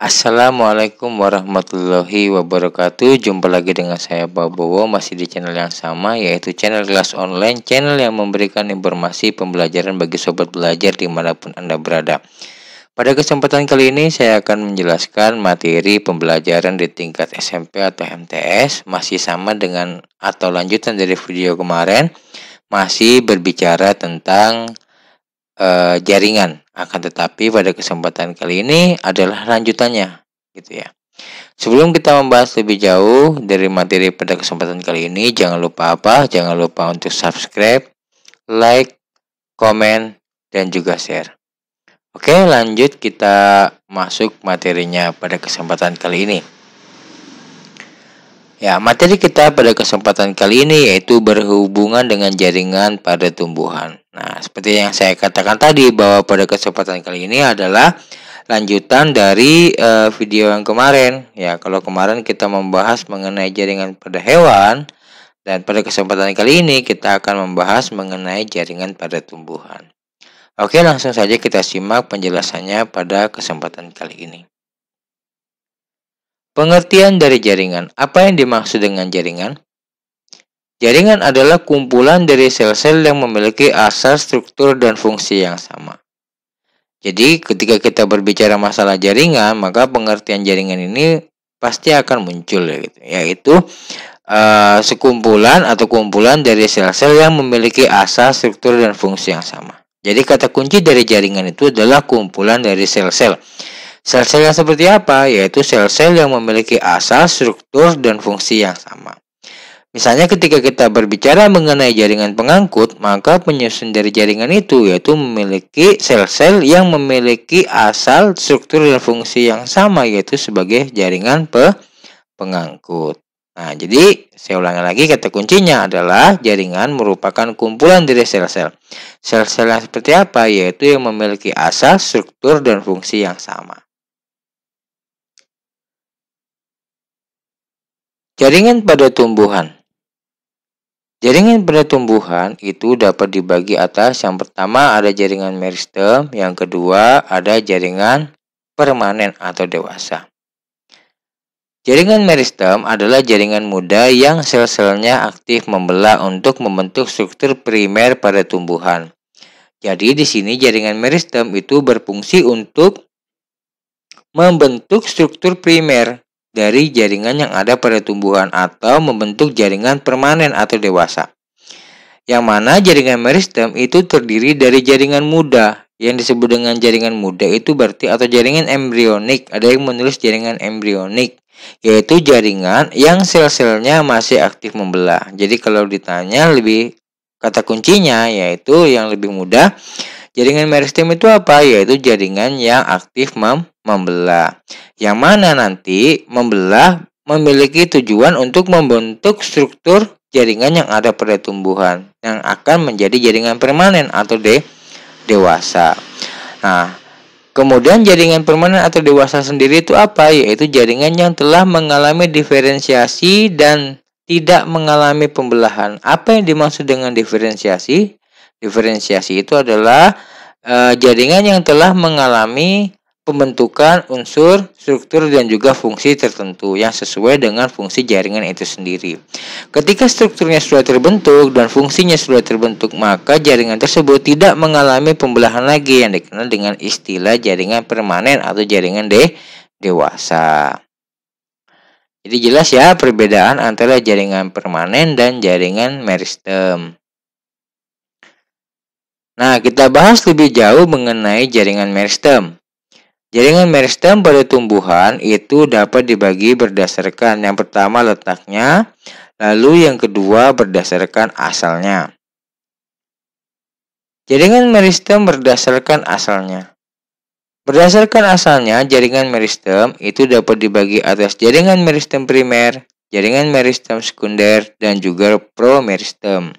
Assalamualaikum warahmatullahi wabarakatuh Jumpa lagi dengan saya Pak Bowo Masih di channel yang sama Yaitu channel kelas online Channel yang memberikan informasi pembelajaran Bagi sobat belajar dimanapun Anda berada Pada kesempatan kali ini Saya akan menjelaskan materi pembelajaran Di tingkat SMP atau MTS Masih sama dengan atau lanjutan dari video kemarin Masih berbicara tentang e, jaringan. Akan tetapi pada kesempatan kali ini adalah lanjutannya, gitu ya. Sebelum kita membahas lebih jauh dari materi pada kesempatan kali ini, jangan lupa apa? Jangan lupa untuk subscribe, like, komen, dan juga share. Oke, lanjut kita masuk materinya pada kesempatan kali ini. Ya, materi kita pada kesempatan kali ini yaitu berhubungan dengan jaringan pada tumbuhan. Nah, seperti yang saya katakan tadi bahwa pada kesempatan kali ini adalah lanjutan dari uh, video yang kemarin. Ya, kalau kemarin kita membahas mengenai jaringan pada hewan dan pada kesempatan kali ini kita akan membahas mengenai jaringan pada tumbuhan. Oke, langsung saja kita simak penjelasannya pada kesempatan kali ini. Pengertian dari jaringan. Apa yang dimaksud dengan jaringan? Jaringan adalah kumpulan dari sel-sel yang memiliki asal struktur dan fungsi yang sama. Jadi, ketika kita berbicara masalah jaringan, maka pengertian jaringan ini pasti akan muncul ya gitu. yaitu uh, sekumpulan atau kumpulan dari sel-sel yang memiliki asal struktur dan fungsi yang sama. Jadi kata kunci dari jaringan itu adalah kumpulan dari sel-sel Sel-sel yang seperti apa? Yaitu sel-sel yang memiliki asal, struktur, dan fungsi yang sama. Misalnya ketika kita berbicara mengenai jaringan pengangkut, maka penyusun dari jaringan itu yaitu memiliki sel-sel yang memiliki asal, struktur, dan fungsi yang sama yaitu sebagai jaringan pe pengangkut. Nah, jadi saya ulangi lagi kata kuncinya adalah jaringan merupakan kumpulan dari sel-sel. Sel-sel yang seperti apa? Yaitu yang memiliki asal, struktur, dan fungsi yang sama. Jaringan pada tumbuhan Jaringan pada tumbuhan itu dapat dibagi atas yang pertama ada jaringan meristem, yang kedua ada jaringan permanen atau dewasa. Jaringan meristem adalah jaringan muda yang sel-selnya aktif membelah untuk membentuk struktur primer pada tumbuhan. Jadi di sini jaringan meristem itu berfungsi untuk membentuk struktur primer dari jaringan yang ada pada tumbuhan atau membentuk jaringan permanen atau dewasa. Yang mana jaringan meristem itu terdiri dari jaringan muda. Yang disebut dengan jaringan muda itu berarti atau jaringan embrionik. Ada yang menulis jaringan embrionik, yaitu jaringan yang sel-selnya masih aktif membelah. Jadi kalau ditanya lebih kata kuncinya yaitu yang lebih mudah Jaringan meristem itu apa? Yaitu jaringan yang aktif mem membelah. Yang mana nanti membelah memiliki tujuan untuk membentuk struktur jaringan yang ada pada tumbuhan yang akan menjadi jaringan permanen atau de dewasa. Nah, kemudian jaringan permanen atau dewasa sendiri itu apa? Yaitu jaringan yang telah mengalami diferensiasi dan tidak mengalami pembelahan. Apa yang dimaksud dengan diferensiasi? Diferensiasi itu adalah e, jaringan yang telah mengalami pembentukan unsur, struktur, dan juga fungsi tertentu yang sesuai dengan fungsi jaringan itu sendiri. Ketika strukturnya sudah terbentuk dan fungsinya sudah terbentuk, maka jaringan tersebut tidak mengalami pembelahan lagi yang dikenal dengan istilah jaringan permanen atau jaringan de dewasa. Jadi jelas ya perbedaan antara jaringan permanen dan jaringan meristem. Nah, kita bahas lebih jauh mengenai jaringan meristem. Jaringan meristem pada tumbuhan itu dapat dibagi berdasarkan yang pertama letaknya, lalu yang kedua berdasarkan asalnya. Jaringan meristem berdasarkan asalnya. Berdasarkan asalnya, jaringan meristem itu dapat dibagi atas jaringan meristem primer, jaringan meristem sekunder, dan juga promeristem.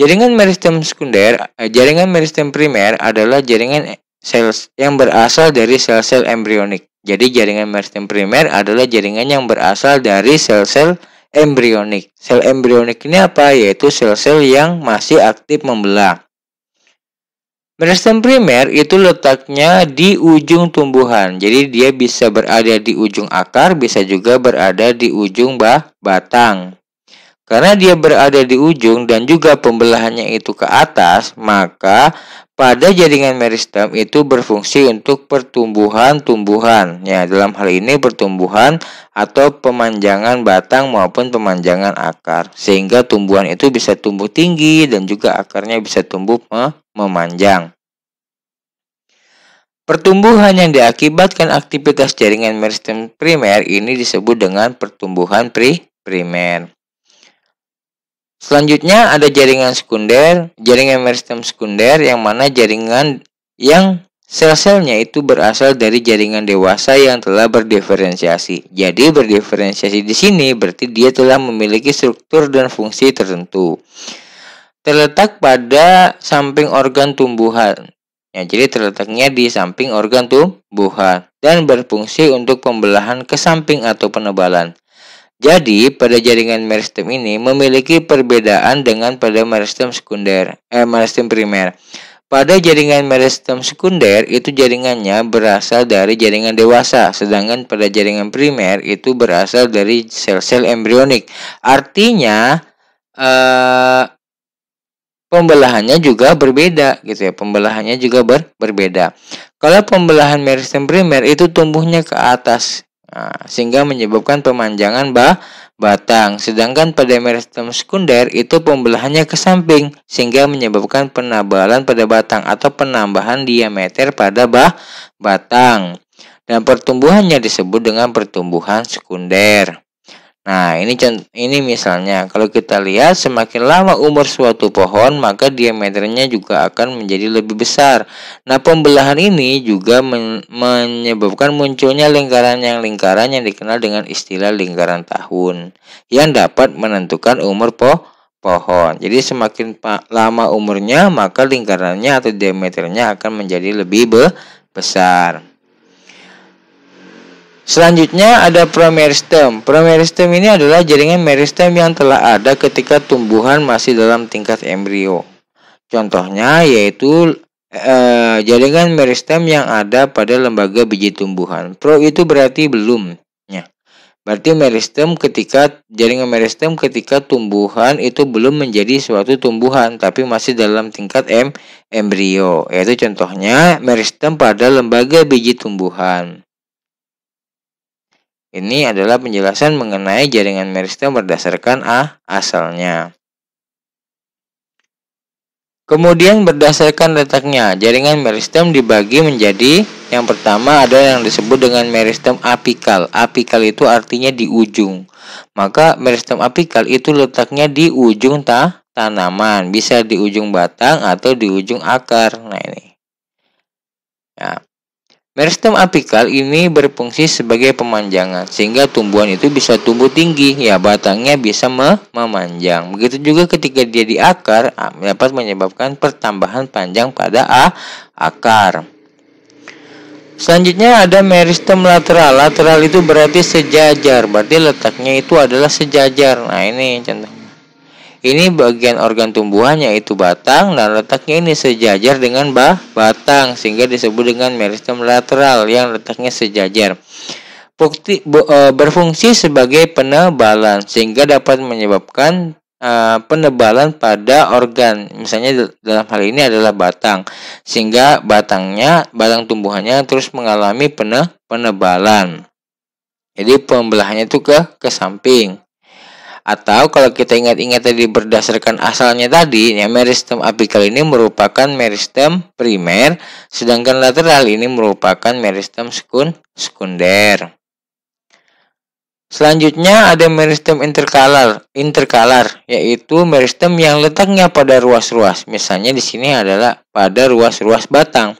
Jaringan meristem sekunder, eh, jaringan meristem primer adalah jaringan sel yang berasal dari sel-sel embrionik. Jadi jaringan meristem primer adalah jaringan yang berasal dari sel-sel embrionik. Sel embrionik ini apa? Yaitu sel-sel yang masih aktif membelah. Meristem primer itu letaknya di ujung tumbuhan. Jadi dia bisa berada di ujung akar, bisa juga berada di ujung bah batang. Karena dia berada di ujung dan juga pembelahannya itu ke atas, maka pada jaringan meristem itu berfungsi untuk pertumbuhan tumbuhan. Ya, dalam hal ini pertumbuhan atau pemanjangan batang maupun pemanjangan akar. Sehingga tumbuhan itu bisa tumbuh tinggi dan juga akarnya bisa tumbuh memanjang. Pertumbuhan yang diakibatkan aktivitas jaringan meristem primer ini disebut dengan pertumbuhan pri primer. Selanjutnya ada jaringan sekunder, jaringan meristem sekunder yang mana jaringan yang sel-selnya itu berasal dari jaringan dewasa yang telah berdiferensiasi. Jadi berdiferensiasi di sini berarti dia telah memiliki struktur dan fungsi tertentu. Terletak pada samping organ tumbuhan. Ya, jadi terletaknya di samping organ tumbuhan dan berfungsi untuk pembelahan ke samping atau penebalan. Jadi, pada jaringan meristem ini memiliki perbedaan dengan pada meristem sekunder, eh, meristem primer. Pada jaringan meristem sekunder itu jaringannya berasal dari jaringan dewasa, sedangkan pada jaringan primer itu berasal dari sel-sel embrionik. Artinya, eh, pembelahannya juga berbeda gitu ya pembelahannya juga ber berbeda kalau pembelahan meristem primer itu tumbuhnya ke atas Nah, sehingga menyebabkan pemanjangan bah batang. Sedangkan pada meristem sekunder itu pembelahannya ke samping sehingga menyebabkan penabalan pada batang atau penambahan diameter pada bah batang. Dan pertumbuhannya disebut dengan pertumbuhan sekunder. Nah, ini ini misalnya kalau kita lihat semakin lama umur suatu pohon, maka diameternya juga akan menjadi lebih besar. Nah, pembelahan ini juga men menyebabkan munculnya lingkaran yang lingkaran yang dikenal dengan istilah lingkaran tahun yang dapat menentukan umur po pohon. Jadi semakin lama umurnya, maka lingkarannya atau diameternya akan menjadi lebih be besar. Selanjutnya ada promeristem. Promeristem ini adalah jaringan meristem yang telah ada ketika tumbuhan masih dalam tingkat embrio. Contohnya yaitu e, jaringan meristem yang ada pada lembaga biji tumbuhan. Pro itu berarti belum. Ya. Berarti meristem ketika jaringan meristem ketika tumbuhan itu belum menjadi suatu tumbuhan tapi masih dalam tingkat em, embrio. Yaitu contohnya meristem pada lembaga biji tumbuhan. Ini adalah penjelasan mengenai jaringan meristem berdasarkan A asalnya. Kemudian berdasarkan letaknya, jaringan meristem dibagi menjadi yang pertama ada yang disebut dengan meristem apikal. Apikal itu artinya di ujung. Maka meristem apikal itu letaknya di ujung ta tanaman, bisa di ujung batang atau di ujung akar. Nah ini. Nah. Meristem apikal ini berfungsi sebagai pemanjangan sehingga tumbuhan itu bisa tumbuh tinggi ya batangnya bisa memanjang. Begitu juga ketika dia di akar dapat menyebabkan pertambahan panjang pada a akar. Selanjutnya ada meristem lateral. Lateral itu berarti sejajar, berarti letaknya itu adalah sejajar. Nah, ini contoh ini bagian organ tumbuhannya, yaitu batang dan letaknya ini sejajar dengan bah batang sehingga disebut dengan meristem lateral yang letaknya sejajar. Bukti, bu, e, berfungsi sebagai penebalan sehingga dapat menyebabkan e, penebalan pada organ. Misalnya dalam hal ini adalah batang, sehingga batangnya, batang tumbuhannya terus mengalami pene penebalan. Jadi pembelahannya itu ke ke samping. Atau kalau kita ingat-ingat tadi berdasarkan asalnya tadi, ya meristem apikal ini merupakan meristem primer, sedangkan lateral ini merupakan meristem sekun sekunder. Selanjutnya ada meristem interkalar, interkalar yaitu meristem yang letaknya pada ruas-ruas. Misalnya di sini adalah pada ruas-ruas batang.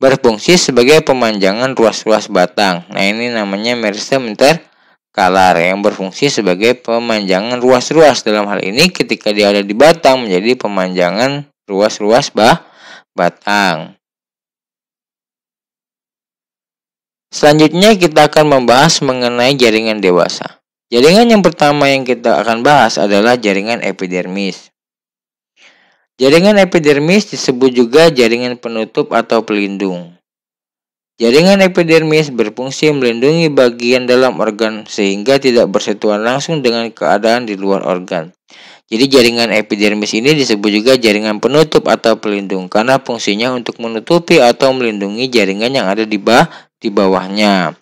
Berfungsi sebagai pemanjangan ruas-ruas batang. Nah, ini namanya meristem interkalar kalar yang berfungsi sebagai pemanjangan ruas-ruas. Dalam hal ini ketika dia ada di batang menjadi pemanjangan ruas-ruas bah batang. Selanjutnya kita akan membahas mengenai jaringan dewasa. Jaringan yang pertama yang kita akan bahas adalah jaringan epidermis. Jaringan epidermis disebut juga jaringan penutup atau pelindung. Jaringan epidermis berfungsi melindungi bagian dalam organ sehingga tidak bersentuhan langsung dengan keadaan di luar organ. Jadi jaringan epidermis ini disebut juga jaringan penutup atau pelindung karena fungsinya untuk menutupi atau melindungi jaringan yang ada di bawah di bawahnya.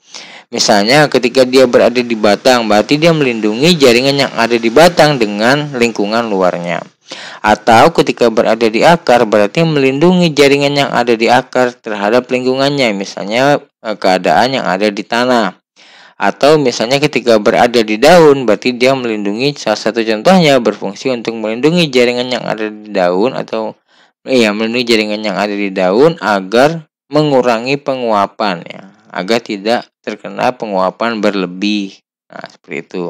Misalnya ketika dia berada di batang berarti dia melindungi jaringan yang ada di batang dengan lingkungan luarnya. Atau ketika berada di akar berarti melindungi jaringan yang ada di akar terhadap lingkungannya, misalnya e, keadaan yang ada di tanah. Atau misalnya ketika berada di daun berarti dia melindungi salah satu contohnya berfungsi untuk melindungi jaringan yang ada di daun atau iya melindungi jaringan yang ada di daun agar mengurangi penguapan ya, agar tidak terkena penguapan berlebih. Nah, seperti itu.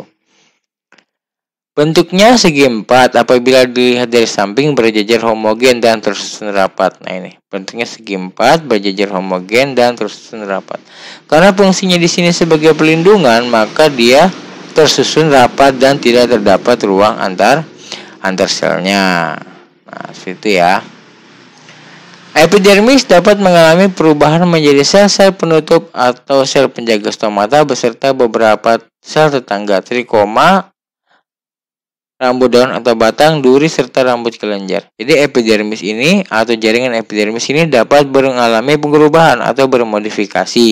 Bentuknya segi empat apabila dilihat dari samping berjejer homogen dan tersusun rapat. Nah ini bentuknya segi empat berjejer homogen dan tersusun rapat. Karena fungsinya di sini sebagai pelindungan maka dia tersusun rapat dan tidak terdapat ruang antar antar selnya. Nah situ ya. Epidermis dapat mengalami perubahan menjadi sel-sel penutup atau sel penjaga stomata beserta beberapa sel tetangga trikoma rambut daun atau batang, duri, serta rambut kelenjar. Jadi epidermis ini atau jaringan epidermis ini dapat mengalami perubahan atau bermodifikasi.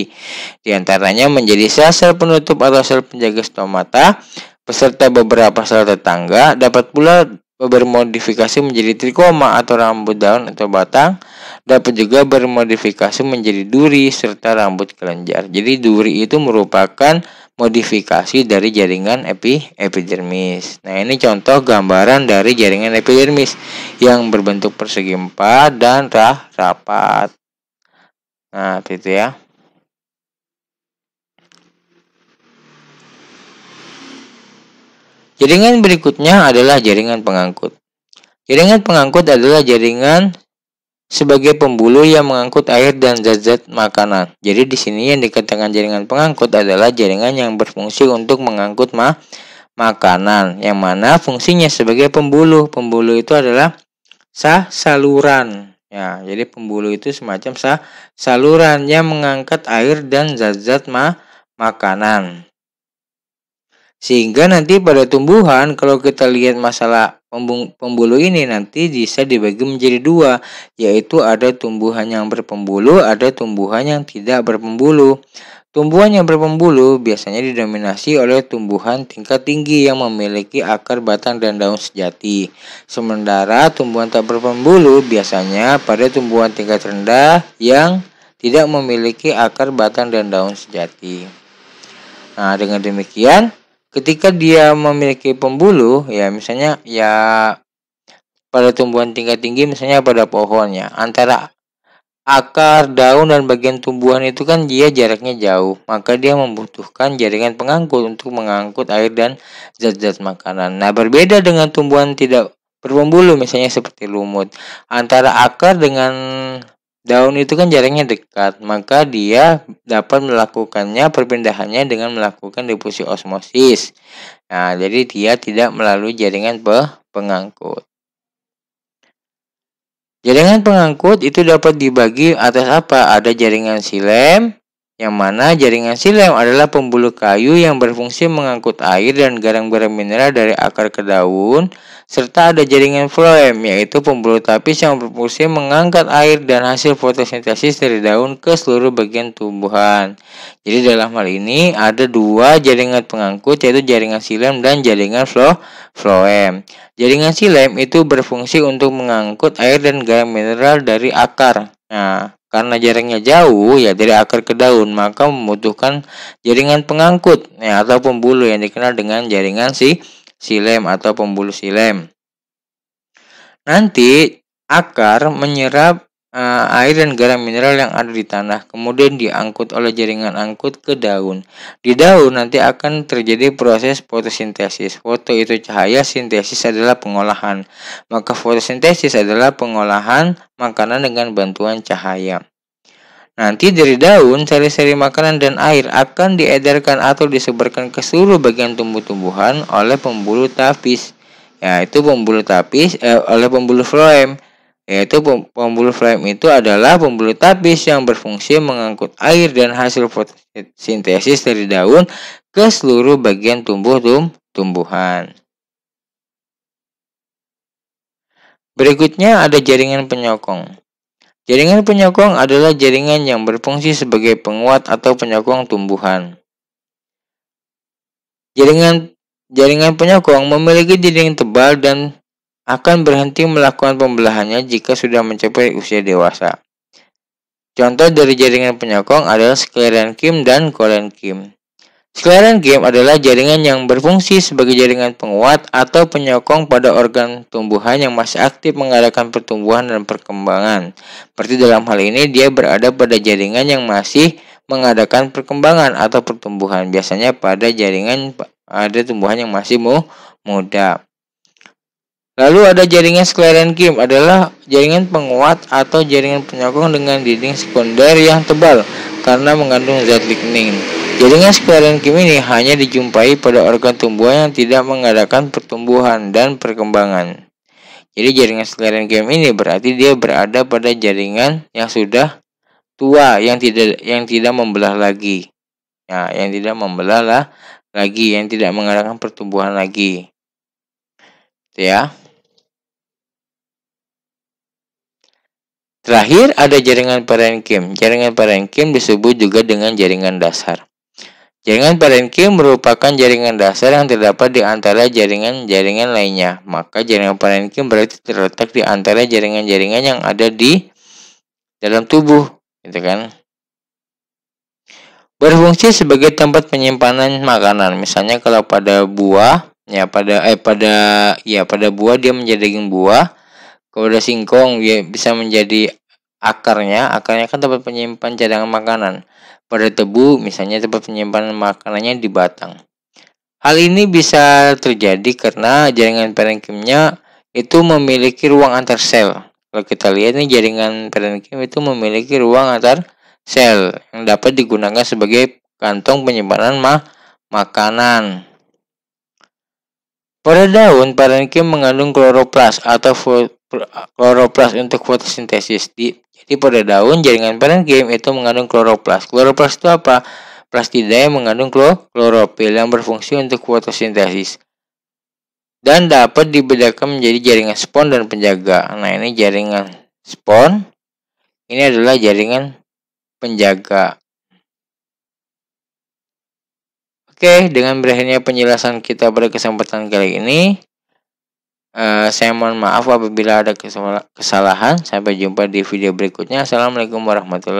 Di antaranya menjadi sel-sel penutup atau sel penjaga stomata, beserta beberapa sel tetangga dapat pula bermodifikasi menjadi trikoma atau rambut daun atau batang dapat juga bermodifikasi menjadi duri serta rambut kelenjar. Jadi duri itu merupakan modifikasi dari jaringan epi epidermis. Nah, ini contoh gambaran dari jaringan epidermis yang berbentuk persegi empat dan rah rapat. Nah, itu ya. Jaringan berikutnya adalah jaringan pengangkut. Jaringan pengangkut adalah jaringan sebagai pembuluh yang mengangkut air dan zat-zat makanan. Jadi di sini yang dikatakan jaringan pengangkut adalah jaringan yang berfungsi untuk mengangkut ma makanan, yang mana fungsinya sebagai pembuluh. Pembuluh itu adalah sah saluran. Ya, jadi pembuluh itu semacam sah saluran yang mengangkat air dan zat-zat ma makanan. Sehingga nanti pada tumbuhan kalau kita lihat masalah Pembuluh ini nanti bisa dibagi menjadi dua, yaitu ada tumbuhan yang berpembuluh, ada tumbuhan yang tidak berpembuluh. Tumbuhan yang berpembuluh biasanya didominasi oleh tumbuhan tingkat tinggi yang memiliki akar, batang, dan daun sejati. Sementara tumbuhan tak berpembuluh biasanya pada tumbuhan tingkat rendah yang tidak memiliki akar, batang, dan daun sejati. Nah, dengan demikian, ketika dia memiliki pembuluh ya misalnya ya pada tumbuhan tingkat tinggi misalnya pada pohonnya antara akar daun dan bagian tumbuhan itu kan dia jaraknya jauh maka dia membutuhkan jaringan pengangkut untuk mengangkut air dan zat-zat makanan nah berbeda dengan tumbuhan tidak berpembuluh, misalnya seperti lumut antara akar dengan Daun itu kan jaringnya dekat, maka dia dapat melakukannya perpindahannya dengan melakukan difusi osmosis. Nah, jadi dia tidak melalui jaringan pengangkut. Jaringan pengangkut itu dapat dibagi atas apa? Ada jaringan silem, yang mana jaringan silem adalah pembuluh kayu yang berfungsi mengangkut air dan garam garam mineral dari akar ke daun serta ada jaringan floem yaitu pembuluh tapis yang berfungsi mengangkat air dan hasil fotosintesis dari daun ke seluruh bagian tumbuhan. Jadi dalam hal ini ada dua jaringan pengangkut yaitu jaringan silem dan jaringan flo floem. Jaringan silem itu berfungsi untuk mengangkut air dan garam mineral dari akar. Nah, karena jaringnya jauh ya dari akar ke daun maka membutuhkan jaringan pengangkut ya, atau pembuluh yang dikenal dengan jaringan si silem atau pembuluh silem. Nanti akar menyerap uh, air dan garam mineral yang ada di tanah, kemudian diangkut oleh jaringan angkut ke daun. Di daun nanti akan terjadi proses fotosintesis. Foto itu cahaya, sintesis adalah pengolahan. Maka fotosintesis adalah pengolahan makanan dengan bantuan cahaya. Nanti dari daun, seri-seri makanan dan air akan diedarkan atau disebarkan ke seluruh bagian tumbuh-tumbuhan oleh pembuluh tapis, yaitu pembuluh tapis eh, oleh pembuluh floem, yaitu pembuluh floem itu adalah pembuluh tapis yang berfungsi mengangkut air dan hasil fotosintesis dari daun ke seluruh bagian tumbuh-tumbuhan. Berikutnya ada jaringan penyokong. Jaringan penyokong adalah jaringan yang berfungsi sebagai penguat atau penyokong tumbuhan. Jaringan jaringan penyokong memiliki dinding tebal dan akan berhenti melakukan pembelahannya jika sudah mencapai usia dewasa. Contoh dari jaringan penyokong adalah sklerenkim dan kolenkim. Sekeleran game adalah jaringan yang berfungsi sebagai jaringan penguat atau penyokong pada organ tumbuhan yang masih aktif mengadakan pertumbuhan dan perkembangan. Berarti dalam hal ini dia berada pada jaringan yang masih mengadakan perkembangan atau pertumbuhan, biasanya pada jaringan ada tumbuhan yang masih muda. Lalu ada jaringan skleren game adalah jaringan penguat atau jaringan penyokong dengan dinding sekunder yang tebal karena mengandung zat lignin. Jaringan speren Kim ini hanya dijumpai pada organ tumbuhan yang tidak mengadakan pertumbuhan dan perkembangan. Jadi jaringan speren Kim ini berarti dia berada pada jaringan yang sudah tua yang tidak yang tidak membelah lagi. Nah, yang tidak membelah lah, lagi, yang tidak mengadakan pertumbuhan lagi. Itu ya. Terakhir ada jaringan parenkim. Jaringan parenkim disebut juga dengan jaringan dasar. Jaringan parenkim merupakan jaringan dasar yang terdapat di antara jaringan-jaringan lainnya. Maka jaringan parenkim berarti terletak di antara jaringan-jaringan yang ada di dalam tubuh, gitu kan? Berfungsi sebagai tempat penyimpanan makanan. Misalnya kalau pada buah, ya pada eh pada ya pada buah dia menjadi daging buah. Kalau ada singkong dia bisa menjadi akarnya. Akarnya kan tempat penyimpan cadangan makanan pada tebu, misalnya tempat penyimpanan makanannya di batang. Hal ini bisa terjadi karena jaringan parenkimnya itu memiliki ruang antar sel. Kalau kita lihat nih jaringan parenkim itu memiliki ruang antar sel yang dapat digunakan sebagai kantong penyimpanan ma makanan. Pada daun, parenkim mengandung kloroplas atau kloroplas untuk fotosintesis. Jadi pada daun jaringan parenkim itu mengandung kloroplas. Kloroplas itu apa? Plastida yang mengandung klorofil yang berfungsi untuk fotosintesis dan dapat dibedakan menjadi jaringan spon dan penjaga. Nah, ini jaringan spon. Ini adalah jaringan penjaga. Oke, dengan berakhirnya penjelasan kita pada kesempatan kali ini, uh, saya mohon maaf apabila ada kesalahan. Sampai jumpa di video berikutnya. Assalamualaikum warahmatullahi